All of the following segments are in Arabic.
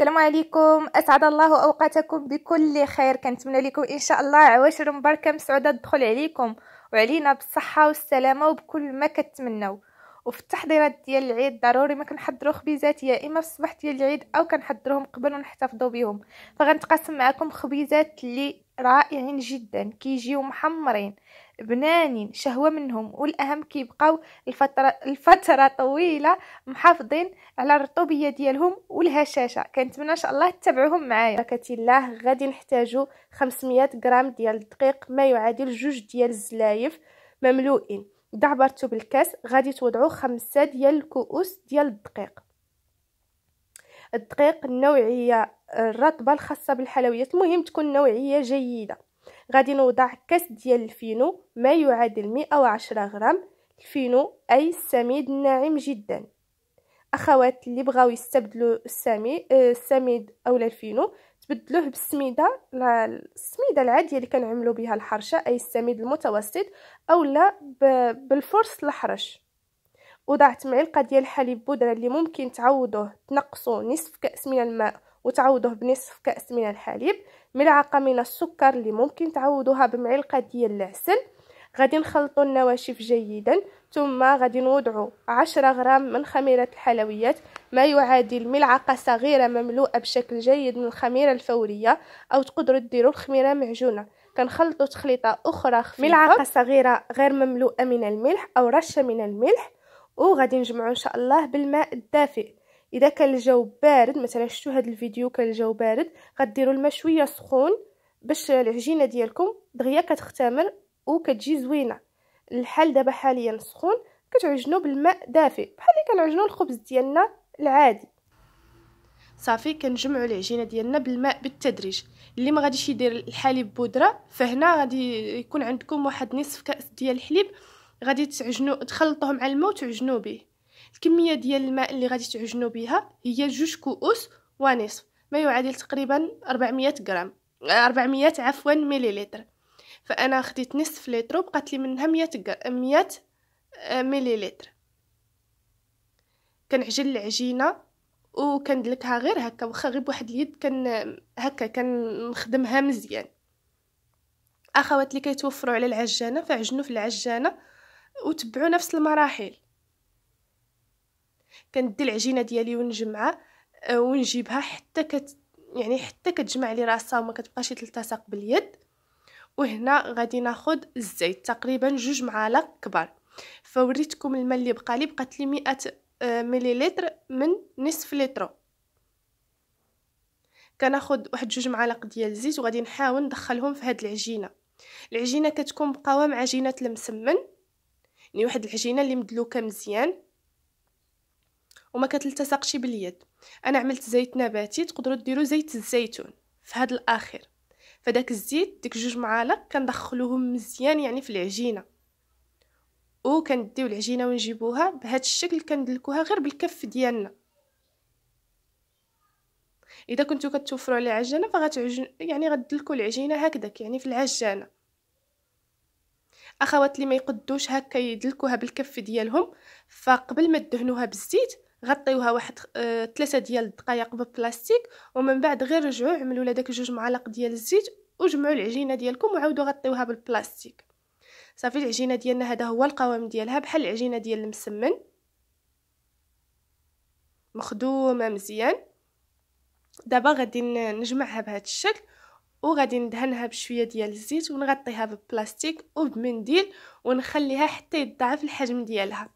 السلام عليكم اسعد الله اوقاتكم بكل خير كنتمنى لكم ان شاء الله عواشر مباركه مسعوده تدخل عليكم وعلينا بالصحه والسلامه وبكل ما كتمنوا وفي التحضيرات ديال العيد ضروري ما كنحضروا خبيزات يا اما في الصباح ديال العيد او كنحضروهم قبل ونحتفظوا بهم فغنتقاسم معكم خبيزات اللي رائعين جدا كيجيو محمرين بنانين شهوة منهم والأهم كيبقاو الفترة, الفترة طويلة محافظين على الرطوبية ديالهم والهشاشة كنتمنى إن شاء الله تتبعوهم معايا بركة الله غادي نحتاجو 500 غرام ديال الدقيق ما يعادل جوج ديال الزلايف مملوئين إذا عبرتو بالكاس غادي توضعو خمسة ديال الكؤوس ديال الدقيق الدقيق النوعية الرطبة الخاصة بالحلويات المهم تكون نوعية جيدة غادي نوضع كاس ديال الفينو ما يعادل 110 غرام الفينو اي السميد الناعم جدا اخوات اللي بغاو يستبدلوا السميد آه، السميد اولا الفينو تبدلوه بالسميده السميده العاديه اللي كنعملو بها الحرشه اي السميد المتوسط اولا بالفرص الحرش وضعت معلقه ديال حليب بودره اللي ممكن تعوضوه تنقصوا نصف كاس من الماء وتعوضوه بنصف كاس من الحليب ملعقه من السكر اللي ممكن تعوضوها بمعلقه ديال العسل غادي نخلطوا النواشف جيدا ثم غادي نوضعوا 10 غرام من خميره الحلويات ما يعادل ملعقه صغيره مملوءه بشكل جيد من الخميره الفوريه او تقدروا ديروا الخميره معجونه كنخلطوا تخليطه اخرى خفيفه ملعقه صغيره غير مملوءه من الملح او رشه من الملح وغادي نجمعوا ان شاء الله بالماء الدافئ اذا كان الجو بارد مثلا شفتوا هذا الفيديو كان الجو بارد غديروا الماء شويه سخون باش العجينه ديالكم دغيا كتختمر وكتجي زوينه الحال دابا حاليا سخون كتعجنوا بالماء دافئ بحال اللي كنعجنوا الخبز ديالنا العادي صافي كنجمعوا العجينه ديالنا بالماء بالتدريج اللي ما غاديش يدير الحليب بودره فهنا غادي يكون عندكم واحد نصف كاس ديال الحليب غادي تعجنوا تخلطوه مع الماء وتعجنوا به الكميه ديال الماء اللي غادي تعجنوا بها هي جوج كؤوس ونصف ما يعادل تقريبا 400 غرام 400 آه، عفوا مليلتر فانا خديت نصف لتر وبقات لي منها 100 100 مليلتر كنعجن العجينه وكندلكها غير هكا واخا غير بواحد اليد كن هكا كنخدمها مزيان اخوات اللي كيتوفروا على العجانه فعجنوا في العجانه وتبعوا نفس المراحل كندي العجينه ديالي ونجمعها آه، ونجيبها حتى كت يعني حتى كتجمع لي راسها وما كتبقاش تلتصق باليد وهنا غادي ناخذ الزيت تقريبا جوج معالق كبار فوريتكم الماء اللي بقى لي بقات لي 100 آه، مليلتر من نصف لتر كناخد واحد جوج معالق ديال الزيت وغادي نحاول ندخلهم في هاد العجينه العجينه كتكون بقوام عجينه المسمن يعني واحد العجينه اللي مدلوكه مزيان وما كتلتصقش باليد انا عملت زيت نباتي تقدروا ديروا زيت الزيتون في هذا الاخر فداك الزيت ديك جوج معالق كندخلوهم مزيان يعني في العجينه وكنديو العجينه ونجيبوها بهذا الشكل كندلكوها غير بالكف ديالنا اذا كنتو كتوفروا على عجانه فغتعجن يعني غدلكوا العجينه هكذاك يعني في العجانه اخوات اللي ما يقدوش هكا يدلكوها بالكف ديالهم فقبل ما تدهنوها بالزيت غطيوها واحد ثلاثة آه، ديال الدقائق بالبلاستيك ومن بعد غير رجعوا عملوا لها داك جوج معالق ديال الزيت وجمعوا العجينه ديالكم وعودوا غطيوها بالبلاستيك صافي العجينه ديالنا هذا هو القوام ديالها بحال العجينه ديال المسمن مخدومه مزيان دابا غادي نجمعها بهذا الشكل وغادي ندهنها بشويه ديال الزيت ونغطيها بالبلاستيك وبمنديل ونخليها حتى يضاعف الحجم ديالها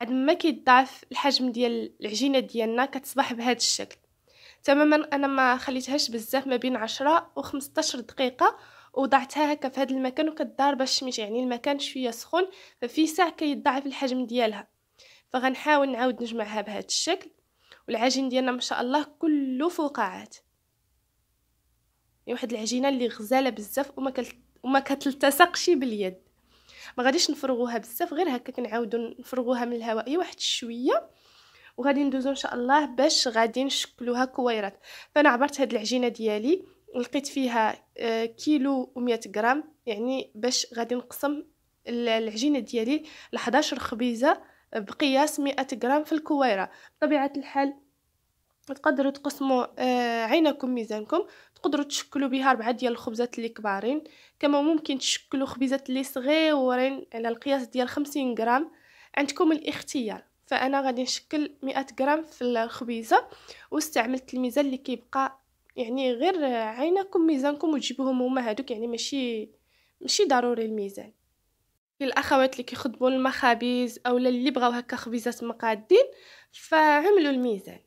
عاد ما كيتضاعف الحجم ديال العجينه ديالنا كتصبح بهذا الشكل تماما انا ما خليتهاش بزاف ما بين 10 و 15 دقيقه وضعتها هكا في هذا المكان وكدار باش شميت يعني المكان شويه سخون ففي ساعه كيتضاعف الحجم ديالها فغنحاول نعاود نجمعها بهذا الشكل والعجين ديالنا ما شاء الله كله فقاعات يعني واحد العجينه اللي غزاله بزاف وما كتلتصقش باليد ما غاديش نفرغوها بزاف غير هكا كنعاودو نفرغوها من الهواء اي واحد شويه وغادي ندوزو ان شاء الله باش غادي نشكلوها كويرات فانا عبرت هاد العجينه ديالي لقيت فيها آه، كيلو و100 غرام يعني باش غادي نقسم العجينه ديالي ل 11 خبيزه بقياس 100 غرام في الكويره بطبيعه الحال تقدروا تقسموا آه، عينكم ميزانكم تقدروا تشكلوا بها ربعه ديال الخبزات اللي كبارين كما ممكن تشكلوا خبزات اللي صغيورين على القياس ديال 50 غرام عندكم الاختيار فانا غادي نشكل 100 غرام في الخبيزه واستعملت الميزان اللي كيبقى يعني غير عينكم ميزانكم وتجيبوهم هما هادوك يعني ماشي ماشي ضروري الميزان الاخوات اللي كيخدموا المخابز اولا اللي بغاو هكا خبيزات مقادين فعملوا الميزان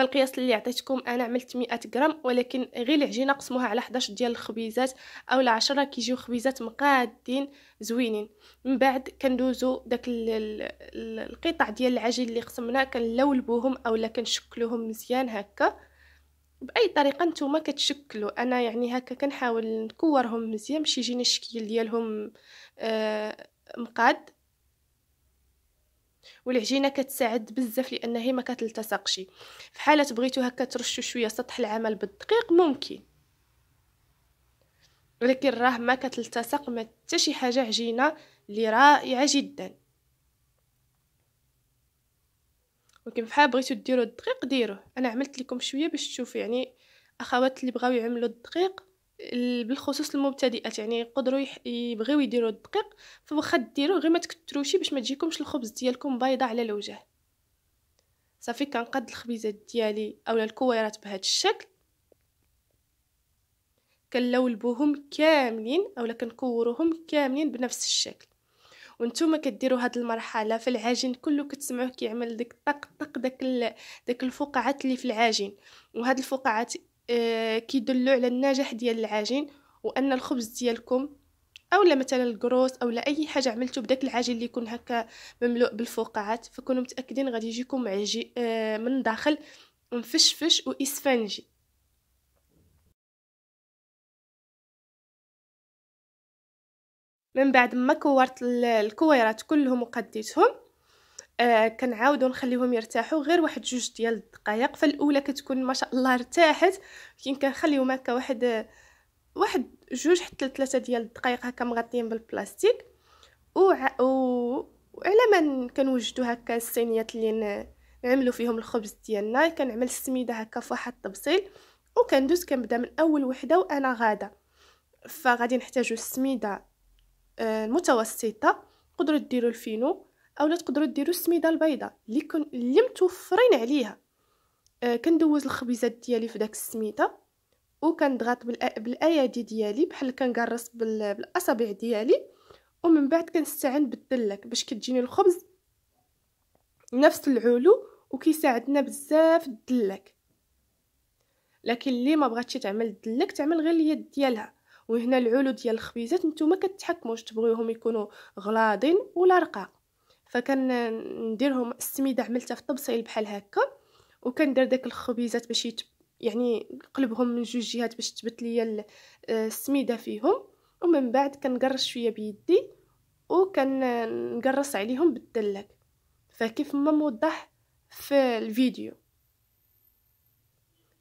فالقياس اللي عطيتكم انا عملت 100 غرام ولكن غير العجينه قسموها على 11 ديال الخبيزات اولا 10 كيجيو خبيزات مقادين زوينين من بعد كندوزو داك القطع ديال العجين اللي قسمنا كنلولبوهم اولا كنشكلوهم مزيان هكا باي طريقه نتوما كتشكلوا انا يعني هكا كنحاول نكورهم مزيان باش يجيني الشكل ديالهم آه مقاد والعجينه كتساعد بزاف لان هي ما كتلتصقش في حاله بغيتو هكا ترشوا شويه سطح العمل بالدقيق ممكن ولكن راه ما كتلتصق ما حتى شي حاجه عجينه اللي رائعه جدا ولكن فحال بغيتو ديروا الدقيق ديروه انا عملت لكم شويه باش تشوفوا يعني اخوات اللي بغاو يعملوا الدقيق بالخصوص المبتدئات يعني يقدروا يبغيو يديروا الدقيق فواخا ديروه غير ما تكتروشي باش ما تجيكمش الخبز ديالكم بايضه على الوجه صافي كنقاد الخبيزات ديالي اولا الكويرات بهذا الشكل كنلولبوهم كاملين اولا كنكوروهم كاملين بنفس الشكل وانتم كديروا هاد المرحله فالعجين كله كتسمعوه كيعمل ديك طق طق داك داك الفقاعات اللي في العجين وهاد الفقاعات آه، كيدلوا على النجاح ديال العجين وان الخبز ديالكم اولا مثلا الكروس اولا اي حاجه عملتو بداك العجين اللي يكون هكا مملوء بالفقاعات فكونوا متاكدين غادي يجيكم عجي آه، من الداخل مفشفش واسفنجي من بعد ما كورت الكويرات كلهم وقديتهم آه، كنعاودو نخليهم يرتاحوا غير واحد جوج ديال الدقائق فالاولى كتكون ما شاء الله ارتاحت كاين كنخليهم هكا واحد واحد جوج حتى ثلاثه ديال الدقائق هكا مغطيين بالبلاستيك وع- و وعلى ما كنوجدو هكا الصينيات اللي نعملو فيهم الخبز ديالنا كنعمل السميده هكا فواحد الطبسيل وكندوز كنبدا من اول وحده وانا غاده فغادي نحتاجو السميده آه، المتوسطه تقدروا ديروا الفينو اولا تقدروا ديروا السميده البيضاء اللي كن اللي متوفرين عليها آه كندوز الخبيزات ديالي في داك السميده وكنضغط بالأ... بالايادي ديالي بحال كنقرص بال... بالاصابع ديالي ومن بعد كنستعن بالدلك باش كتجيني الخبز نفس العلو وكيساعدنا بزاف الدلك لكن اللي ما بغاتش تعمل الدلك تعمل غير اليد ديالها وهنا العلو ديال الخبيزات نتوما كتحكموش تبغيوهم يكونوا غلاضين ولا رقاق فكان نديرهم السميده عملتها في طبسيل بحال هكا وكندير داك الخبيزات باش يتب... يعني نقلبهم من جوج جهات باش تبت ليا آه، السميده فيهم ومن بعد كنقرص شويه بيدي وكنقرص عليهم بالدلك فكيف ما موضح في الفيديو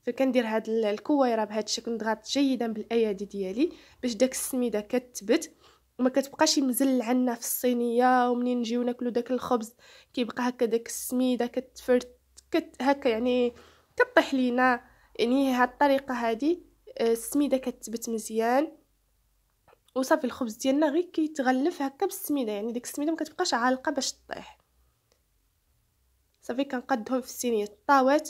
فكندير هاد الكويره بهاد الشكل نضغط جيدا بالايادي ديالي باش داك السميده كتبت وما كتبقاش مزل عنا في الصينيه ومنين نجيو ناكلو داك الخبز كيبقى هكا داك السميده كتفرت كت هكا يعني كطيح لينا يعني هاد الطريقه هادي آه، السميده كتثبت مزيان وصافي الخبز ديالنا غير كيتغلف هكا بالسميده يعني ديك السميده ما كتبقاش عالقه باش تطيح صافي كنقدهم في الصينيه الطاوات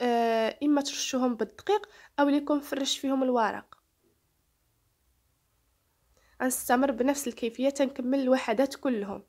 آه اما ترشوهم بالدقيق او ليكم فرش فيهم الورق غنستمر بنفس الكيفية تنكمل الوحدات كلهم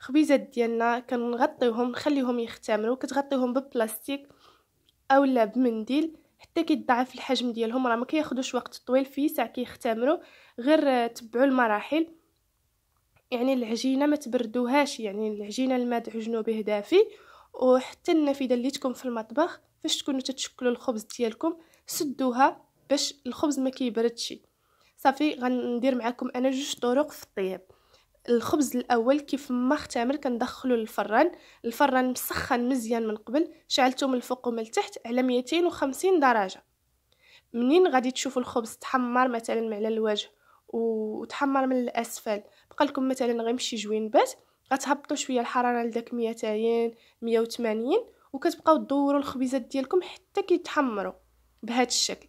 خبيزات ديالنا كنغطيوهم نخليهم يختمروا كتغطيوهم ببلاستيك اولا بمنديل حتى كيتضاعف الحجم ديالهم راه ما كياخذوش وقت طويل في ساعه كيختمروا غير تبعوا المراحل يعني العجينه ما تبردوهاش يعني العجينه الماء تعجنوا به دافي وحتى النافذه اللي تكون في المطبخ فاش تكونوا تتشكلوا الخبز ديالكم سدوها باش الخبز ما كيبردش صافي غندير معكم انا جوج طرق في الطياب الخبز الاول كيف ما اختمر كندخلو للفران الفران مسخن مزيان من قبل شعلته من الفوق ومن التحت على 250 درجه منين غادي تشوفوا الخبز تحمر مثلا على الوجه وتحمر من الاسفل بقى لكم مثلا غير شي جوين بس غتهبطوا شويه الحراره لداك 200 180 وكتبقاو تدوروا الخبيزات ديالكم حتى كيتحمروا بهذا الشكل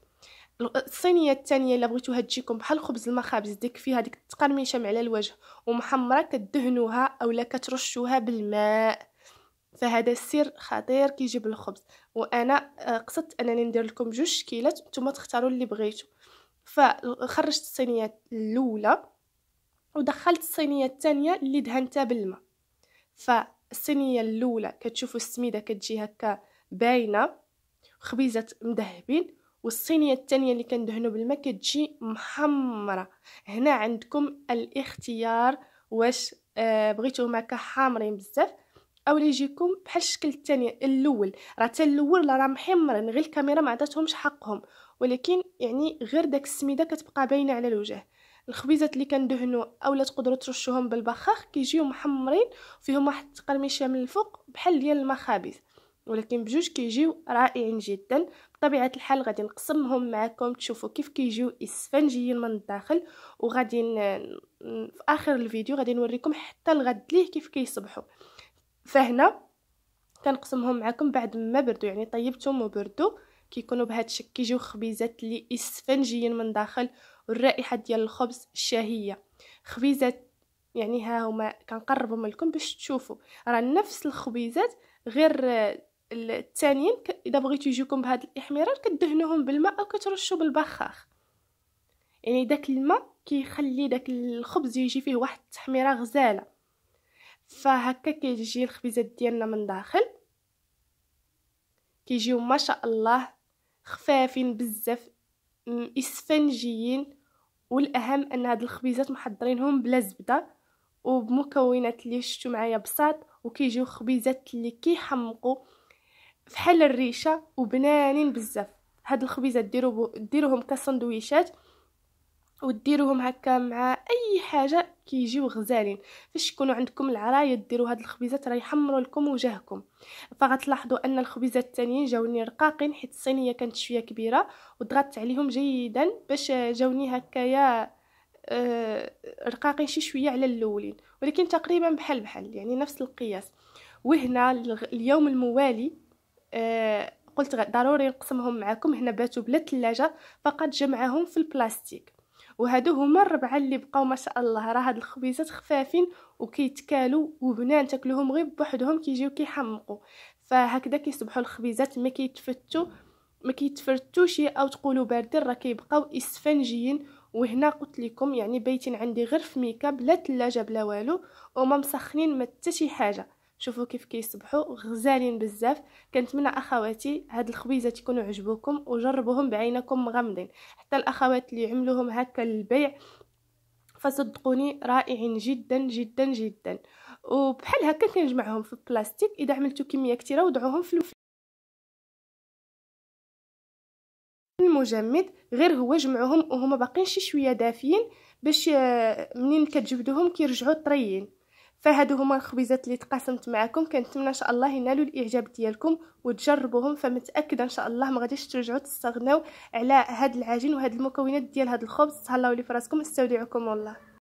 الصينيه الثانيه الا بغيتوها تجيكم بحال الخبز المخابز ديك فيها ديك التقرميشه على الوجه ومحمره كدهنوها اولا كترشوها بالماء فهذا السر خطير كيجيب الخبز وانا آه، قصدت انني ندير لكم جوج شكيلات نتوما تختاروا اللي بغيتو فخرجت الصينيه الاولى ودخلت الصينيه الثانيه اللي دهنتها بالماء فالصينيه الاولى كتشوفوا السميده كتجي هكا باينه خبيزه مذهبين والصينيه الثانيه اللي كندهنوا بالما كتجي محمره هنا عندكم الاختيار واش آه، بغيتو ماكا حامرين بزاف او اللي يجيكم بحال الشكل الثاني الاول راه حتى الاول راه محمرين غير الكاميرا ما عطاتهمش حقهم ولكن يعني غير داك السميده كتبقى باينه على الوجه الخبيزات اللي كندهنوا اولا تقدروا ترشوهم بالبخاخ كيجيو محمرين فيهم واحد التقرمشه من الفوق بحال ديال المخابز ولكن بجوج كيجيو رائعين جدا بطبيعه الحال غادي نقسمهم معكم تشوفوا كيف كيجيو اسفنجيين من الداخل وغادي في اخر الفيديو غادي نوريكم حتى الغد ليه كيف كيصبحوا فهنا كنقسمهم معكم بعد ما بردو يعني طيبتهم وبردو كيكونوا بهذا الشكل كيجيو خبيزات اللي اسفنجيين من الداخل والرائحه ديال الخبز الشهيه خبيزات يعني ها هما كنقربهم لكم باش تشوفوا راه نفس الخبيزات غير الثانيين اذا بغيتو يجيكم بهذا الاحمرار كدهنوهم بالماء او كترشوا بالبخاخ يعني داك الماء كيخلي داك الخبز يجي فيه واحد التحميره غزاله فهكا كيجي الخبيزات ديالنا من داخل كيجيو ما شاء الله خفافين بزاف اسفنجيين والاهم ان هاد الخبيزات محضرينهم بلا زبده وبمكونات اللي شفتو معايا بساط وكيجيو خبيزات اللي كيحمقوا فحال الريشه وبنانين بزاف هاد الخبيزه ديرو ديروهم كسندويشات وديروهم هكا مع اي حاجه كيجيو غزالين فاش تكونوا عندكم العرايه ديروا هاد الخبيزات راه يحمروا لكم وجهكم فغتلاحظوا ان الخبيزات الثانيين جاوني رقاقين حيت الصينيه كانت شويه كبيره وضغطت عليهم جيدا باش جاوني هكايا آه رقاقين شي شويه على الاولين ولكن تقريبا بحال بحال يعني نفس القياس وهنا اليوم الموالي آه، قلت ضروري نقسمهم معكم هنا باتوا بلا ثلاجه فقط جمعهم في البلاستيك وهادو هما الربعه اللي بقاو ما شاء الله راه هاد الخبيزات خفافين وكيتكالو وبنان تاكلوهم غير بوحدهم كيجيو كيحمقوا فهكذا كيصبحوا الخبيزات ما كيتفتوا ما كيتفرتوش او تقولوا باردين راه كيبقاو اسفنجيين وهنا قلت لكم يعني بيتين عندي غير في ميكا بلا ثلاجه بلا والو وما مسخنين ما حتى شي حاجه شوفوا كيف كيصبحوا غزالين بزاف كنتمنى اخواتي هاد الخبيزات يكونوا عجبوكم وجربوهم بعينكم مغمضين حتى الاخوات اللي عملوهم هكا للبيع فصدقوني رائعين جدا جدا جدا وبحال هكا كنجمعهم في البلاستيك اذا عملتوا كميه كثيره وضعوهم في الفلوس المجمد غير هو جمعهم وهما باقيين شي شويه دافيين باش آه، منين كتجبدوهم كيرجعوا طريين فهادو هما الخبيزات اللي تقاسمت معكم كنتمنى ان شاء الله ينالوا الاعجاب ديالكم وتجربوهم فمتاكده ان شاء الله ما غاديش ترجعوا تستغناو على هاد العجين وهاد المكونات ديال هاد الخبز تهلاو لي فراسكم استودعكم الله